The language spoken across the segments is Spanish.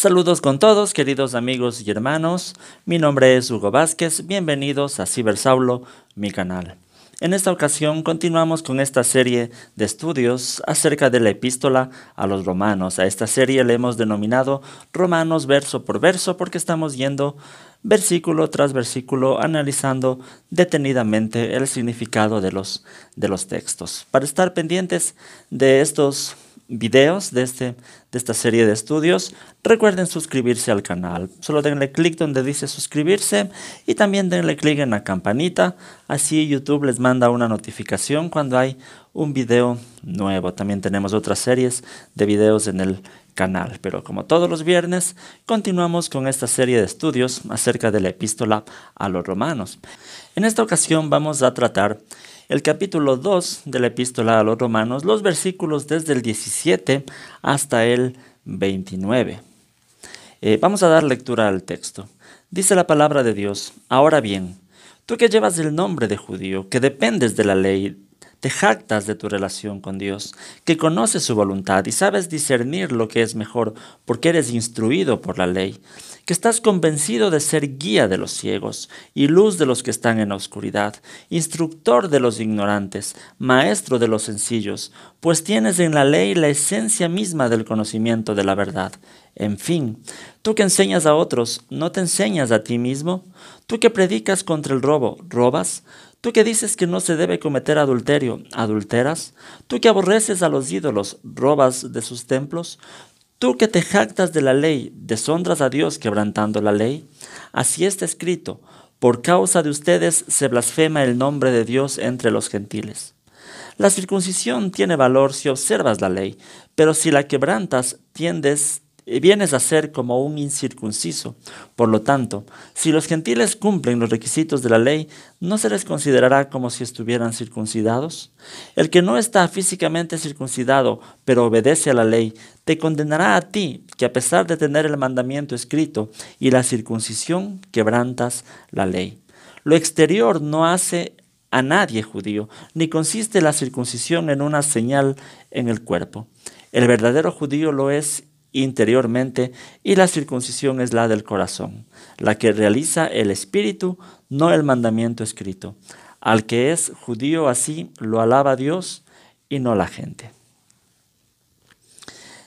Saludos con todos, queridos amigos y hermanos. Mi nombre es Hugo Vázquez. Bienvenidos a Cibersaulo, mi canal. En esta ocasión continuamos con esta serie de estudios acerca de la epístola a los romanos. A esta serie le hemos denominado Romanos verso por verso porque estamos yendo versículo tras versículo analizando detenidamente el significado de los, de los textos. Para estar pendientes de estos videos de, este, de esta serie de estudios. Recuerden suscribirse al canal. Solo denle clic donde dice suscribirse y también denle clic en la campanita. Así YouTube les manda una notificación cuando hay un video nuevo. También tenemos otras series de videos en el canal. Pero como todos los viernes, continuamos con esta serie de estudios acerca de la epístola a los romanos. En esta ocasión vamos a tratar el capítulo 2 de la epístola a los romanos, los versículos desde el 17 hasta el 29. Eh, vamos a dar lectura al texto. Dice la palabra de Dios, ahora bien, tú que llevas el nombre de judío, que dependes de la ley te jactas de tu relación con Dios, que conoces su voluntad y sabes discernir lo que es mejor porque eres instruido por la ley, que estás convencido de ser guía de los ciegos y luz de los que están en la oscuridad, instructor de los ignorantes, maestro de los sencillos, pues tienes en la ley la esencia misma del conocimiento de la verdad. En fin, tú que enseñas a otros, ¿no te enseñas a ti mismo? Tú que predicas contra el robo, ¿robas? Tú que dices que no se debe cometer adulterio, adulteras. Tú que aborreces a los ídolos, robas de sus templos. Tú que te jactas de la ley, deshonras a Dios quebrantando la ley. Así está escrito, por causa de ustedes se blasfema el nombre de Dios entre los gentiles. La circuncisión tiene valor si observas la ley, pero si la quebrantas, tiendes, vienes a ser como un incircunciso. Por lo tanto, si los gentiles cumplen los requisitos de la ley, ¿no se les considerará como si estuvieran circuncidados? El que no está físicamente circuncidado, pero obedece a la ley, te condenará a ti, que a pesar de tener el mandamiento escrito y la circuncisión, quebrantas la ley. Lo exterior no hace a nadie judío, ni consiste la circuncisión en una señal en el cuerpo. El verdadero judío lo es interiormente y la circuncisión es la del corazón, la que realiza el espíritu, no el mandamiento escrito. Al que es judío así lo alaba Dios y no la gente.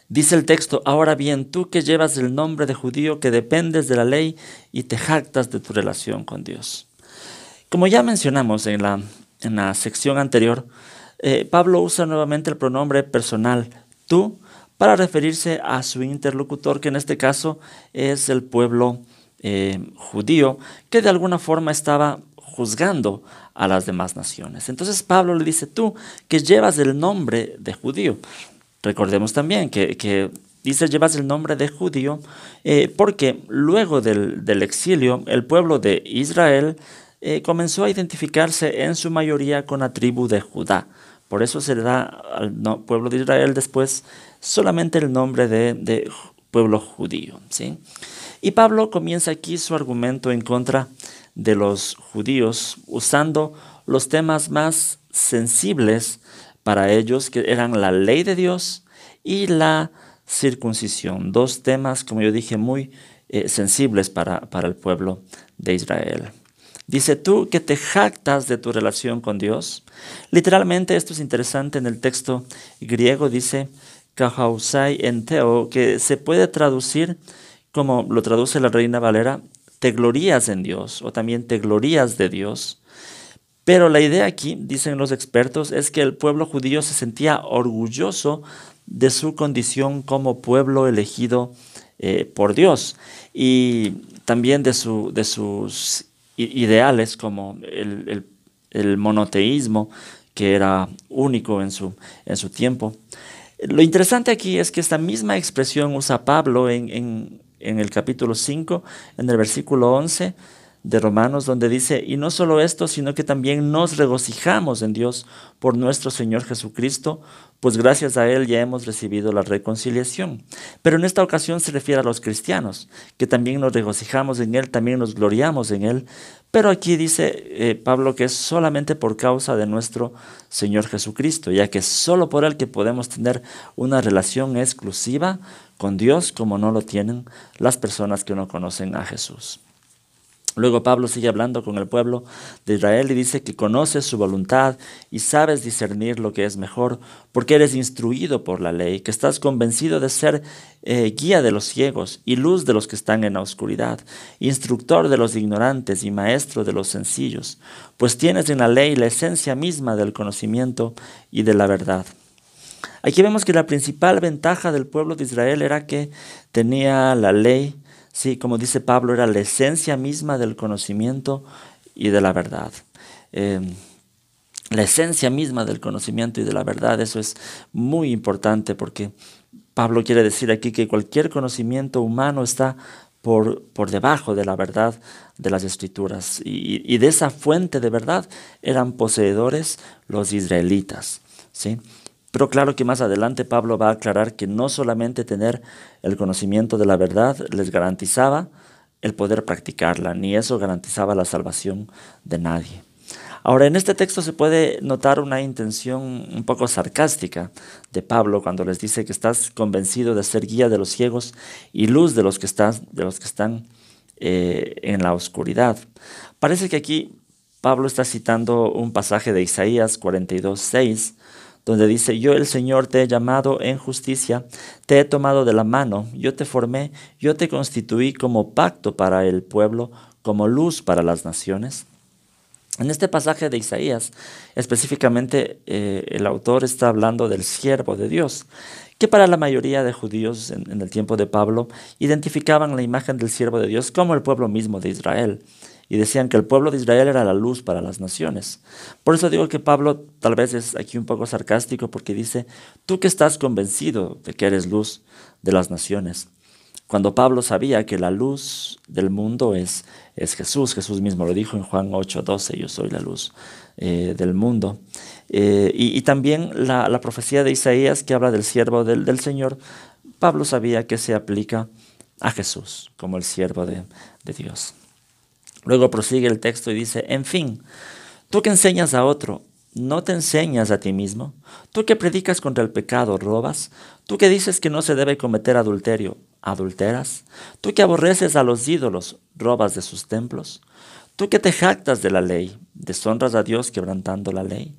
Dice el texto, ahora bien, tú que llevas el nombre de judío, que dependes de la ley y te jactas de tu relación con Dios. Como ya mencionamos en la, en la sección anterior, eh, Pablo usa nuevamente el pronombre personal tú para referirse a su interlocutor, que en este caso es el pueblo eh, judío, que de alguna forma estaba juzgando a las demás naciones. Entonces Pablo le dice, tú que llevas el nombre de judío. Recordemos también que, dice, llevas el nombre de judío, eh, porque luego del, exilio, el pueblo de Israel eh, comenzó a identificarse en su mayoría con la tribu de Judá. Por eso se le da al pueblo de Israel después solamente el nombre de, pueblo judío. ¿sí? Y Pablo comienza aquí su argumento en contra de los judíos usando los temas más sensibles para ellos, que eran la ley de Dios y la circuncisión. Dos temas, como yo dije, muy eh, sensibles para, para el pueblo de Israel. Dice tú que te jactas de tu relación con Dios. Literalmente esto es interesante en el texto griego, dice que se puede traducir como lo traduce la Reina Valera, te glorías en Dios o también te glorías de Dios. Pero la idea aquí, dicen los expertos, es que el pueblo judío se sentía orgulloso de su condición como pueblo elegido eh, por Dios y también de, su, de sus ideales como el, monoteísmo que era único en su, en su tiempo. Lo interesante aquí es que esta misma expresión usa Pablo en, el capítulo 5, en el versículo 11 de Romanos, donde dice, y no solo esto, sino que también nos regocijamos en Dios por nuestro Señor Jesucristo, pues gracias a Él ya hemos recibido la reconciliación. Pero en esta ocasión se refiere a los cristianos, que también nos regocijamos en Él, también nos gloriamos en Él, pero aquí dice eh, Pablo que es solamente por causa de nuestro Señor Jesucristo, ya que solo por Él que podemos tener una relación exclusiva con Dios como no lo tienen las personas que no conocen a Jesús. Luego Pablo sigue hablando con el pueblo de Israel y dice que conoces su voluntad y sabes discernir lo que es mejor porque eres instruido por la ley, que estás convencido de ser eh, guía de los ciegos y luz de los que están en la oscuridad, instructor de los ignorantes y maestro de los sencillos, pues tienes en la ley la esencia misma del conocimiento y de la verdad. Aquí vemos que la principal ventaja del pueblo de Israel era que tenía la ley Sí, como dice Pablo, era la esencia misma del conocimiento y de la verdad. Em, la esencia misma del conocimiento y de la verdad, eso es muy importante porque Pablo quiere decir aquí que cualquier conocimiento humano está por, debajo de la verdad de las escrituras. Y, y de esa fuente de verdad eran poseedores los israelitas. ¿sí? Pero claro que más adelante Pablo va a aclarar que no solamente tener el conocimiento de la verdad les garantizaba el poder practicarla, ni eso garantizaba la salvación de nadie. Ahora, en este texto se puede notar una intención un poco sarcástica de Pablo cuando les dice que estás convencido de ser guía de los ciegos y luz de los que están, eh, en la oscuridad. Parece que aquí Pablo está citando un pasaje de Isaías 42, 6, donde dice, yo el Señor te he llamado en justicia, te he tomado de la mano, yo te formé, yo te constituí como pacto para el pueblo, como luz para las naciones. En este pasaje de Isaías, específicamente eh, el autor está hablando del siervo de Dios, que para la mayoría de judíos en el tiempo de Pablo identificaban la imagen del siervo de Dios como el pueblo mismo de Israel y decían que el pueblo de Israel era la luz para las naciones. Por eso digo que Pablo tal vez es aquí un poco sarcástico porque dice, tú que estás convencido de que eres luz de las naciones. Cuando Pablo sabía que la luz del mundo es, es Jesús, Jesús mismo lo dijo en Juan 8, 12, yo soy la luz eh, del mundo. Eh, y, también la, profecía de Isaías que habla del siervo del, Señor, Pablo sabía que se aplica a Jesús como el siervo de, de Dios. Luego prosigue el texto y dice, en fin, tú que enseñas a otro, ¿no te enseñas a ti mismo? ¿Tú que predicas contra el pecado, robas? ¿Tú que dices que no se debe cometer adulterio, adulteras? ¿Tú que aborreces a los ídolos, robas de sus templos? ¿Tú que te jactas de la ley, deshonras a Dios quebrantando la ley?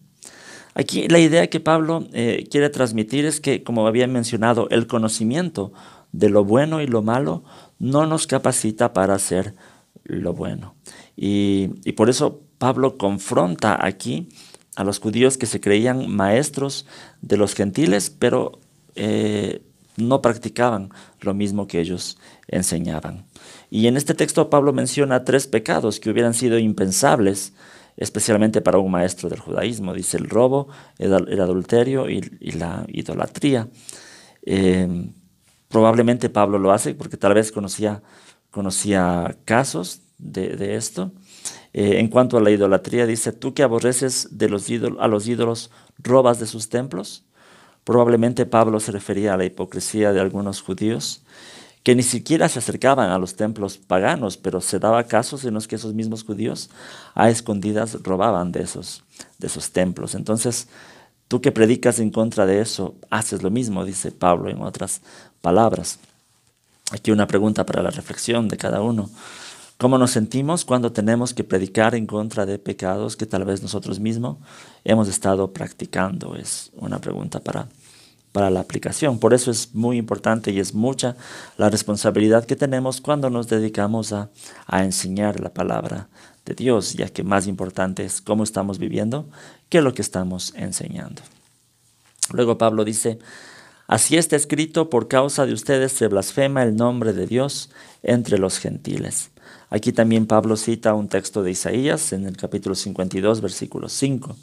Aquí la idea que Pablo eh, quiere transmitir es que, como había mencionado, el conocimiento de lo bueno y lo malo no nos capacita para ser lo bueno. Y, por eso Pablo confronta aquí a los judíos que se creían maestros de los gentiles, pero eh, no practicaban lo mismo que ellos enseñaban. Y en este texto Pablo menciona tres pecados que hubieran sido impensables, especialmente para un maestro del judaísmo. Dice el robo, el, adulterio y, la idolatría. Eh, probablemente Pablo lo hace porque tal vez conocía conocía casos de, esto. Eh, en cuanto a la idolatría, dice, tú que aborreces a los ídolos, robas de sus templos. Probablemente Pablo se refería a la hipocresía de algunos judíos que ni siquiera se acercaban a los templos paganos, pero se daba casos en los que esos mismos judíos a escondidas robaban de esos, de esos templos. Entonces, tú que predicas en contra de eso, haces lo mismo, dice Pablo en otras palabras. Aquí una pregunta para la reflexión de cada uno. ¿Cómo nos sentimos cuando tenemos que predicar en contra de pecados que tal vez nosotros mismos hemos estado practicando? Es una pregunta para, para la aplicación. Por eso es muy importante y es mucha la responsabilidad que tenemos cuando nos dedicamos a, a enseñar la palabra de Dios, ya que más importante es cómo estamos viviendo que lo que estamos enseñando. Luego Pablo dice, Así está escrito, por causa de ustedes se blasfema el nombre de Dios entre los gentiles. Aquí también Pablo cita un texto de Isaías en el capítulo 52, versículo 5.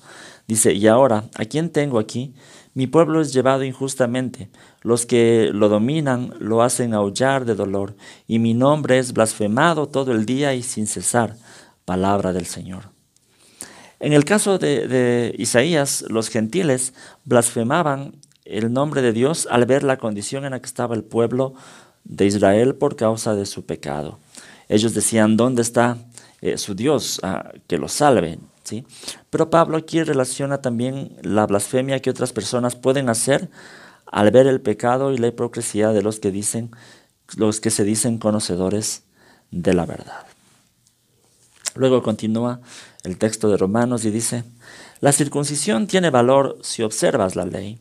Dice, y ahora, ¿a quién tengo aquí? Mi pueblo es llevado injustamente, los que lo dominan lo hacen aullar de dolor, y mi nombre es blasfemado todo el día y sin cesar. Palabra del Señor. En el caso de, de Isaías, los gentiles blasfemaban el nombre de Dios al ver la condición en la que estaba el pueblo de Israel por causa de su pecado. Ellos decían, ¿dónde está eh, su Dios ah, que lo salve? ¿Sí? Pero Pablo aquí relaciona también la blasfemia que otras personas pueden hacer al ver el pecado y la hipocresía de los que dicen los que se dicen conocedores de la verdad. Luego continúa el texto de Romanos y dice, la circuncisión tiene valor si observas la ley,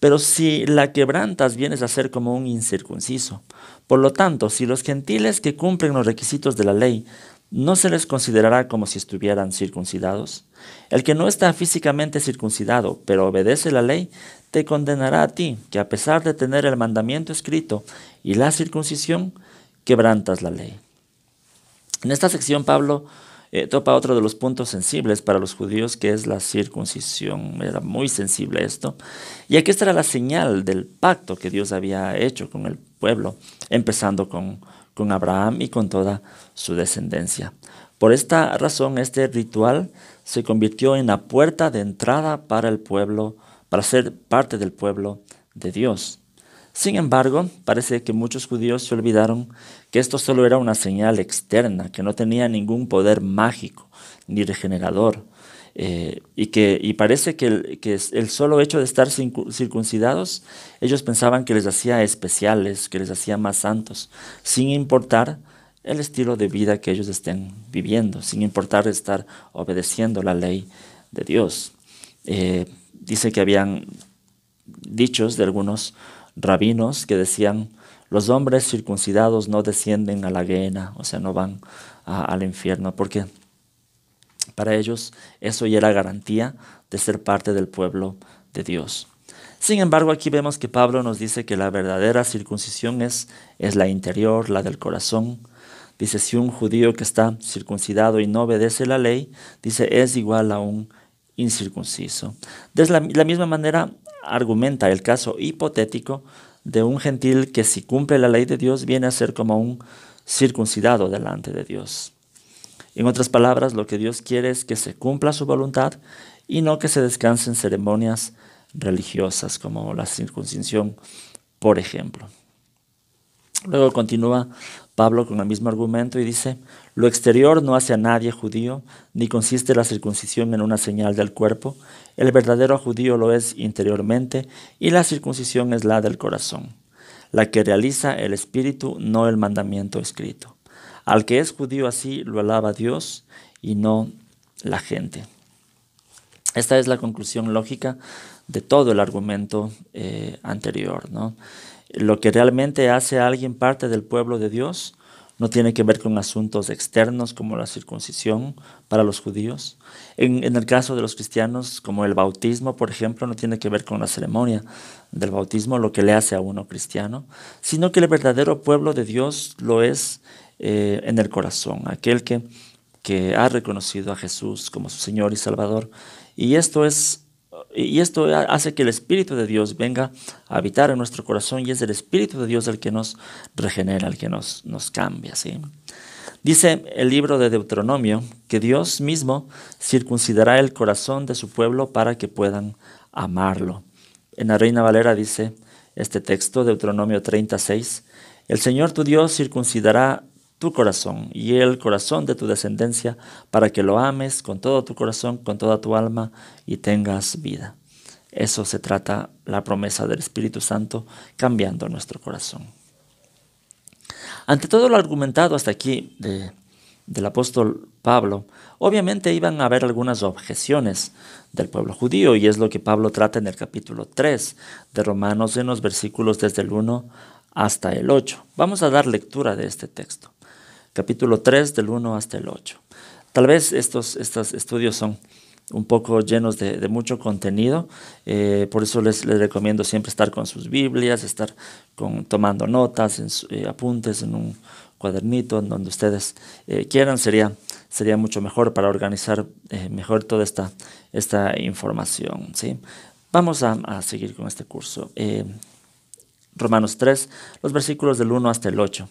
pero si la quebrantas, vienes a ser como un incircunciso. Por lo tanto, si los gentiles que cumplen los requisitos de la ley, ¿no se les considerará como si estuvieran circuncidados? El que no está físicamente circuncidado, pero obedece la ley, te condenará a ti, que a pesar de tener el mandamiento escrito y la circuncisión, quebrantas la ley. En esta sección, Pablo eh, topa otro de los puntos sensibles para los judíos, que es la circuncisión. Era muy sensible esto, Y aquí estará era la señal del pacto que Dios había hecho con el pueblo, empezando con, con Abraham y con toda su descendencia. Por esta razón, este ritual se convirtió en la puerta de entrada para el pueblo, para ser parte del pueblo de Dios. Sin embargo, parece que muchos judíos se olvidaron que esto solo era una señal externa, que no tenía ningún poder mágico ni regenerador. Eh, y, que, y parece que el, solo hecho de estar circuncidados, ellos pensaban que les hacía especiales, que les hacía más santos, sin importar el estilo de vida que ellos estén viviendo, sin importar estar obedeciendo la ley de Dios. Eh, dice que habían dichos de algunos rabinos que decían, los hombres circuncidados no descienden a la guena, o sea, no van al infierno, porque para ellos eso ya era garantía de ser parte del pueblo de Dios. Sin embargo, aquí vemos que Pablo nos dice que la verdadera circuncisión es, es la interior, la del corazón. Dice, si un judío que está circuncidado y no obedece la ley, dice, es igual a un incircunciso. De la misma manera argumenta el caso hipotético de un gentil que si cumple la ley de Dios viene a ser como un circuncidado delante de Dios. En otras palabras, lo que Dios quiere es que se cumpla su voluntad y no que se descansen ceremonias religiosas como la circuncisión, por ejemplo. Luego continúa Pablo con el mismo argumento y dice, lo exterior no hace a nadie judío, ni consiste la circuncisión en una señal del cuerpo, el verdadero judío lo es interiormente y la circuncisión es la del corazón, la que realiza el espíritu, no el mandamiento escrito. Al que es judío así lo alaba Dios y no la gente. Esta es la conclusión lógica de todo el argumento eh, anterior. ¿no? Lo que realmente hace a alguien parte del pueblo de Dios no tiene que ver con asuntos externos como la circuncisión para los judíos. En, el caso de los cristianos, como el bautismo, por ejemplo, no tiene que ver con la ceremonia del bautismo, lo que le hace a uno cristiano, sino que el verdadero pueblo de Dios lo es eh, en el corazón, aquel que, que ha reconocido a Jesús como su Señor y Salvador. Y esto es y esto hace que el Espíritu de Dios venga a habitar en nuestro corazón y es el Espíritu de Dios el que nos regenera, el que nos, nos cambia. ¿sí? Dice el libro de Deuteronomio que Dios mismo circuncidará el corazón de su pueblo para que puedan amarlo. En la Reina Valera dice este texto, Deuteronomio 36, el Señor tu Dios circuncidará tu corazón y el corazón de tu descendencia, para que lo ames con todo tu corazón, con toda tu alma y tengas vida. Eso se trata la promesa del Espíritu Santo cambiando nuestro corazón. Ante todo lo argumentado hasta aquí de, del apóstol Pablo, obviamente iban a haber algunas objeciones del pueblo judío y es lo que Pablo trata en el capítulo 3 de Romanos en los versículos desde el 1 hasta el 8. Vamos a dar lectura de este texto capítulo 3 del 1 hasta el 8. Tal vez estos, estos estudios son un poco llenos de, mucho contenido. Eh, por eso les, recomiendo siempre estar con sus Biblias, estar con, tomando notas, eh, apuntes en un cuadernito, en donde ustedes eh, quieran. Sería, sería mucho mejor para organizar mejor toda esta, esta información. ¿sí? Vamos a, a seguir con este curso. Romanos 3, los versículos del 1 hasta el 8.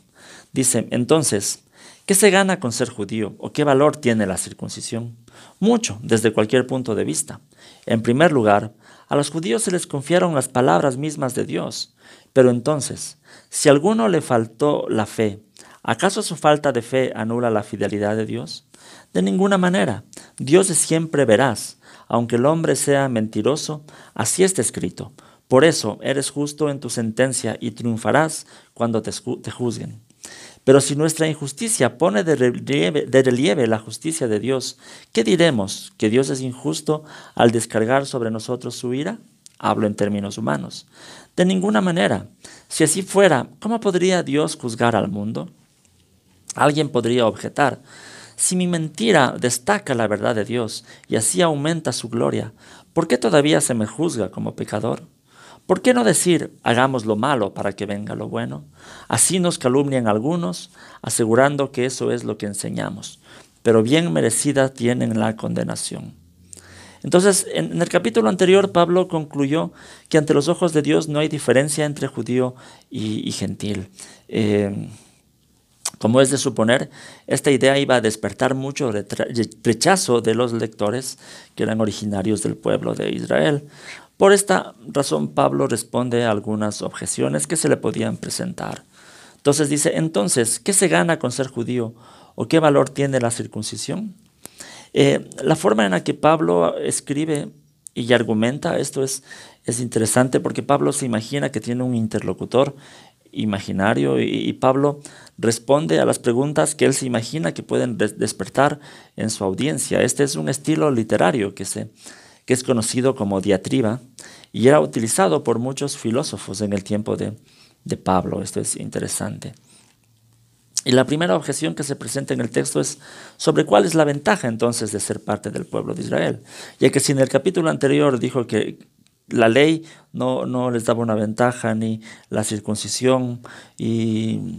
Dice, entonces, ¿Qué se gana con ser judío o qué valor tiene la circuncisión? Mucho, desde cualquier punto de vista. En primer lugar, a los judíos se les confiaron las palabras mismas de Dios. Pero entonces, si a alguno le faltó la fe, ¿acaso su falta de fe anula la fidelidad de Dios? De ninguna manera. Dios siempre verás, Aunque el hombre sea mentiroso, así está escrito. Por eso eres justo en tu sentencia y triunfarás cuando te, te juzguen. Pero si nuestra injusticia pone de relieve, la justicia de Dios, ¿qué diremos? ¿Que Dios es injusto al descargar sobre nosotros su ira? Hablo en términos humanos. De ninguna manera. Si así fuera, ¿cómo podría Dios juzgar al mundo? Alguien podría objetar, si mi mentira destaca la verdad de Dios y así aumenta su gloria, ¿por qué todavía se me juzga como pecador? ¿Por qué no decir hagamos lo malo para que venga lo bueno? Así nos calumnian algunos, asegurando que eso es lo que enseñamos, pero bien merecida tienen la condenación. Entonces, en, el capítulo anterior, Pablo concluyó que ante los ojos de Dios no hay diferencia entre judío y, gentil. Em, como es de suponer, esta idea iba a despertar mucho rechazo de los lectores que eran originarios del pueblo de Israel. Por esta razón Pablo responde a algunas objeciones que se le podían presentar. Entonces dice, entonces, ¿qué se gana con ser judío? ¿O qué valor tiene la circuncisión? Eh, la forma en la que Pablo escribe y argumenta esto es, es interesante porque Pablo se imagina que tiene un interlocutor imaginario y, y Pablo responde a las preguntas que él se imagina que pueden despertar en su audiencia. Este es un estilo literario que se, que es conocido como diatriba y era utilizado por muchos filósofos en el tiempo de, Pablo. Esto es interesante. Y la primera objeción que se presenta en el texto es sobre cuál es la ventaja entonces de ser parte del pueblo de Israel. Ya que si en el capítulo anterior dijo que la ley no, no les daba una ventaja ni la circuncisión y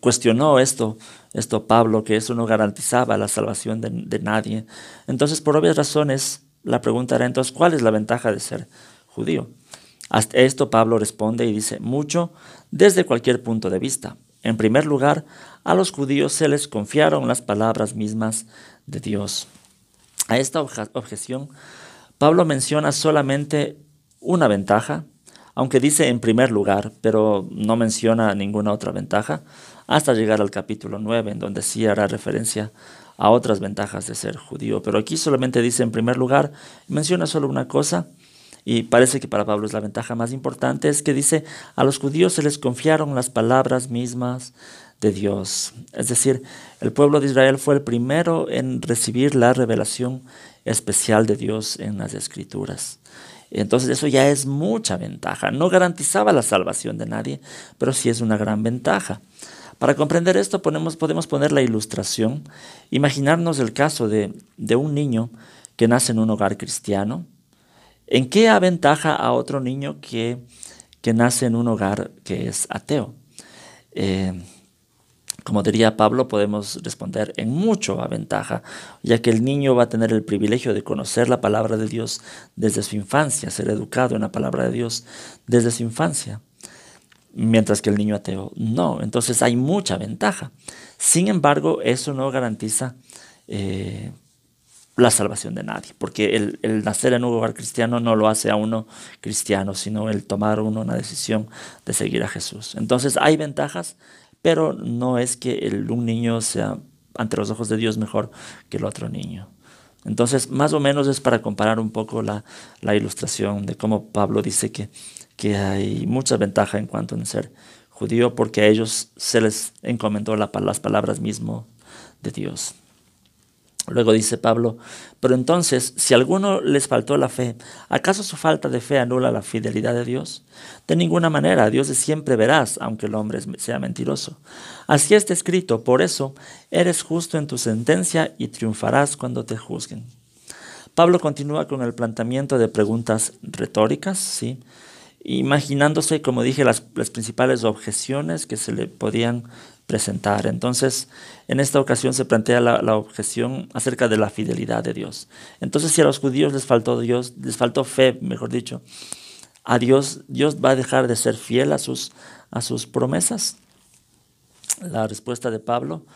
cuestionó esto, esto Pablo, que eso no garantizaba la salvación de nadie. Entonces, por obvias razones, la pregunta era entonces, ¿cuál es la ventaja de ser judío? A esto Pablo responde y dice, mucho desde cualquier punto de vista. En primer lugar, a los judíos se les confiaron las palabras mismas de Dios. A esta objeción, Pablo menciona solamente una ventaja, aunque dice en primer lugar, pero no menciona ninguna otra ventaja, hasta llegar al capítulo 9, en donde sí hará referencia a otras ventajas de ser judío. Pero aquí solamente dice en primer lugar, menciona solo una cosa, y parece que para Pablo es la ventaja más importante, es que dice, a los judíos se les confiaron las palabras mismas de Dios. Es decir, el pueblo de Israel fue el primero en recibir la revelación especial de Dios en las escrituras. Entonces eso ya es mucha ventaja. No garantizaba la salvación de nadie, pero sí es una gran ventaja. Para comprender esto podemos poner la ilustración, imaginarnos el caso de, de un niño que nace en un hogar cristiano, ¿en qué aventaja a otro niño que, que nace en un hogar que es ateo? Eh, como diría Pablo, podemos responder en mucho ventaja, ya que el niño va a tener el privilegio de conocer la palabra de Dios desde su infancia, ser educado en la palabra de Dios desde su infancia mientras que el niño ateo no. Entonces hay mucha ventaja. Sin embargo, eso no garantiza eh, la salvación de nadie, porque el, nacer en un hogar cristiano no lo hace a uno cristiano, sino el tomar uno una decisión de seguir a Jesús. Entonces hay ventajas, pero no es que un niño sea ante los ojos de Dios mejor que el otro niño. Entonces, más o menos es para comparar un poco la ilustración de cómo Pablo dice que que hay mucha ventaja en cuanto a ser judío porque a ellos se les encomendó las palabras mismo de Dios. Luego dice Pablo, pero entonces, si a alguno les faltó la fe, ¿acaso su falta de fe anula la fidelidad de Dios? De ninguna manera, Dios siempre verás, aunque el hombre sea mentiroso. Así está escrito, por eso eres justo en tu sentencia y triunfarás cuando te juzguen. Pablo continúa con el planteamiento de preguntas retóricas, ¿sí? imaginándose, como dije, las, principales objeciones que se le podían presentar. Entonces, en esta ocasión se plantea la, objeción acerca de la fidelidad de Dios. Entonces, si a los judíos les faltó Dios, les faltó fe, mejor dicho, a Dios, Dios va a dejar de ser fiel a sus, a sus promesas. La respuesta de Pablo,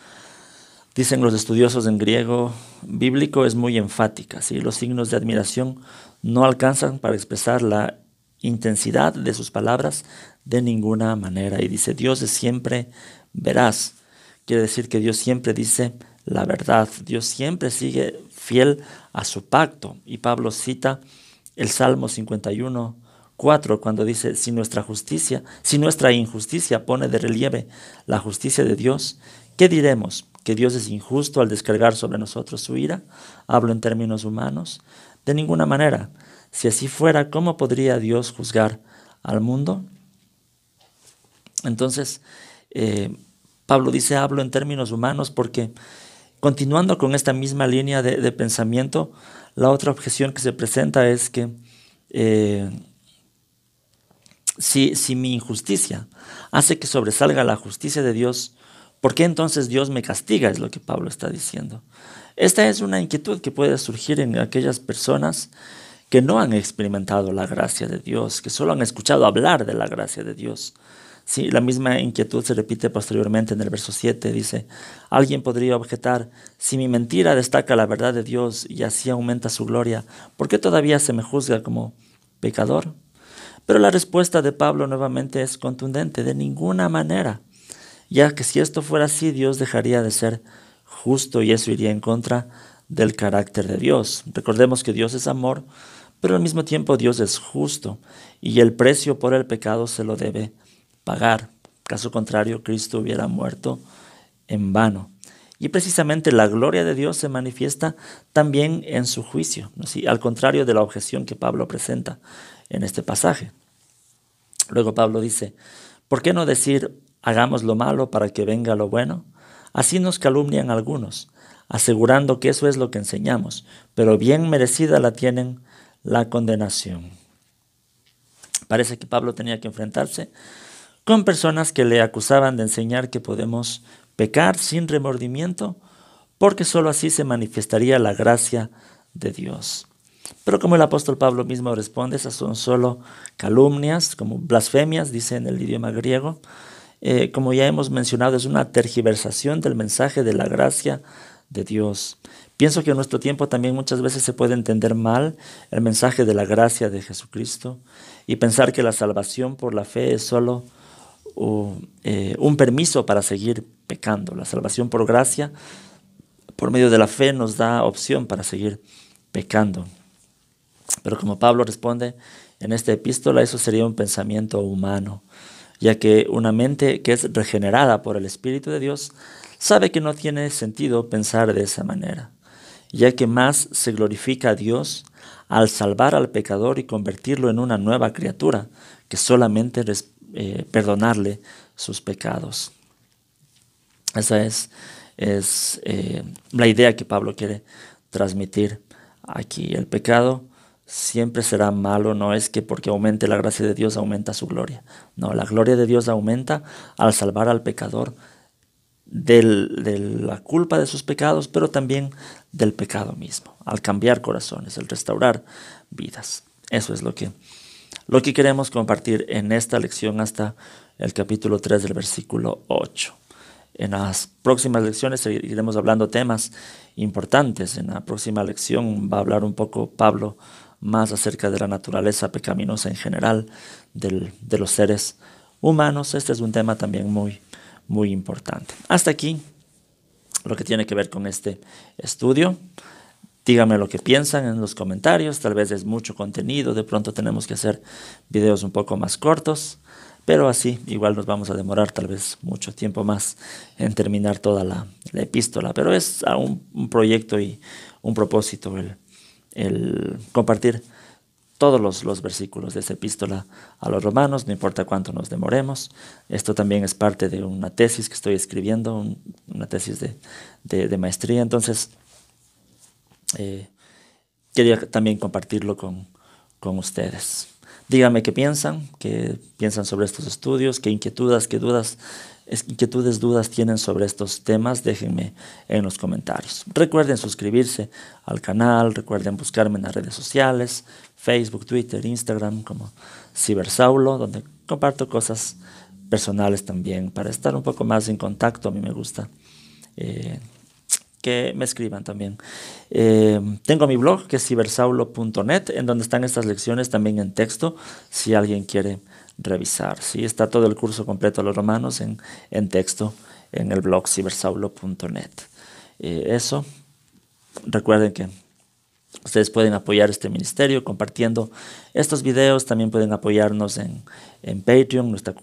dicen los estudiosos en griego bíblico, es muy enfática. ¿sí? Los signos de admiración no alcanzan para expresar la intensidad de sus palabras de ninguna manera. Y dice, Dios es siempre verás Quiere decir que Dios siempre dice la verdad. Dios siempre sigue fiel a su pacto. Y Pablo cita el Salmo 51, 4, cuando dice, si nuestra justicia, si nuestra injusticia pone de relieve la justicia de Dios, ¿qué diremos? ¿Que Dios es injusto al descargar sobre nosotros su ira? Hablo en términos humanos. De ninguna manera. Si así fuera, ¿cómo podría Dios juzgar al mundo? Entonces, eh, Pablo dice, hablo en términos humanos porque, continuando con esta misma línea de, pensamiento, la otra objeción que se presenta es que eh, si, si mi injusticia hace que sobresalga la justicia de Dios, ¿por qué entonces Dios me castiga? Es lo que Pablo está diciendo. Esta es una inquietud que puede surgir en aquellas personas que no han experimentado la gracia de Dios, que solo han escuchado hablar de la gracia de Dios. Sí, la misma inquietud se repite posteriormente en el verso 7. Dice, alguien podría objetar, si mi mentira destaca la verdad de Dios y así aumenta su gloria, ¿por qué todavía se me juzga como pecador? Pero la respuesta de Pablo nuevamente es contundente, de ninguna manera, ya que si esto fuera así, Dios dejaría de ser justo y eso iría en contra del carácter de Dios. Recordemos que Dios es amor, pero al mismo tiempo Dios es justo y el precio por el pecado se lo debe pagar. Caso contrario, Cristo hubiera muerto en vano. Y precisamente la gloria de Dios se manifiesta también en su juicio, al contrario de la objeción que Pablo presenta en este pasaje. Luego Pablo dice, ¿por qué no decir hagamos lo malo para que venga lo bueno? Así nos calumnian algunos, asegurando que eso es lo que enseñamos, pero bien merecida la tienen la condenación. Parece que Pablo tenía que enfrentarse con personas que le acusaban de enseñar que podemos pecar sin remordimiento, porque sólo así se manifestaría la gracia de Dios. Pero como el apóstol Pablo mismo responde, esas son solo calumnias, como blasfemias, dice en el idioma griego. Eh, como ya hemos mencionado, es una tergiversación del mensaje de la gracia de Dios. Pienso que en nuestro tiempo también muchas veces se puede entender mal el mensaje de la gracia de Jesucristo y pensar que la salvación por la fe es solo eh, un permiso para seguir pecando. La salvación por gracia, por medio de la fe, nos da opción para seguir pecando. Pero como Pablo responde en esta epístola, eso sería un pensamiento humano, ya que una mente que es regenerada por el Espíritu de Dios sabe que no tiene sentido pensar de esa manera ya que más se glorifica a Dios al salvar al pecador y convertirlo en una nueva criatura que solamente eh, perdonarle sus pecados. Esa es, es eh, la idea que Pablo quiere transmitir aquí. El pecado siempre será malo, no es que porque aumente la gracia de Dios aumenta su gloria. No, la gloria de Dios aumenta al salvar al pecador de la culpa de sus pecados, pero también del pecado mismo, al cambiar corazones, al restaurar vidas. Eso es lo que, lo que queremos compartir en esta lección hasta el capítulo 3 del versículo 8. En las próximas lecciones seguiremos hablando temas importantes. En la próxima lección va a hablar un poco Pablo más acerca de la naturaleza pecaminosa en general de los seres humanos. Este es un tema también muy muy importante. Hasta aquí lo que tiene que ver con este estudio. Díganme lo que piensan en los comentarios, tal vez es mucho contenido, de pronto tenemos que hacer videos un poco más cortos, pero así igual nos vamos a demorar tal vez mucho tiempo más en terminar toda la, epístola, pero es un, proyecto y un propósito el, el compartir todos los, versículos de esa epístola a los romanos, no importa cuánto nos demoremos. Esto también es parte de una tesis que estoy escribiendo, una tesis de, maestría. Entonces, eh, quería también compartirlo con ustedes. Díganme qué piensan, qué piensan sobre estos estudios, qué inquietudes, qué dudas, inquietudes, dudas tienen sobre estos temas, déjenme en los comentarios. Recuerden suscribirse al canal, recuerden buscarme en las redes sociales, Facebook, Twitter, Instagram, como Cibersaulo, donde comparto cosas personales también para estar un poco más en contacto. A mí me gusta eh, que me escriban también. Eh, tengo mi blog que es cibersaulo.net, en donde están estas lecciones también en texto, si alguien quiere revisar. ¿sí? Está todo el curso completo a los romanos en, texto en el blog cibersaulo.net. Eh, eso, recuerden que Ustedes pueden apoyar este ministerio compartiendo estos videos. También pueden apoyarnos en, Patreon, nuestra,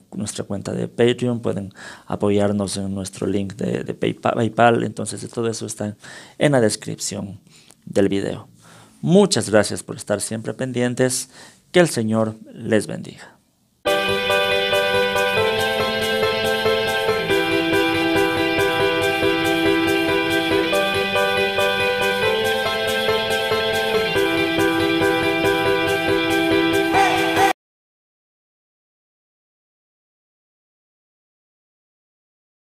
cuenta de Patreon. Pueden apoyarnos en nuestro link de, de PayPal. Entonces, todo eso está en la descripción del video. Muchas gracias por estar siempre pendientes. Que el Señor les bendiga.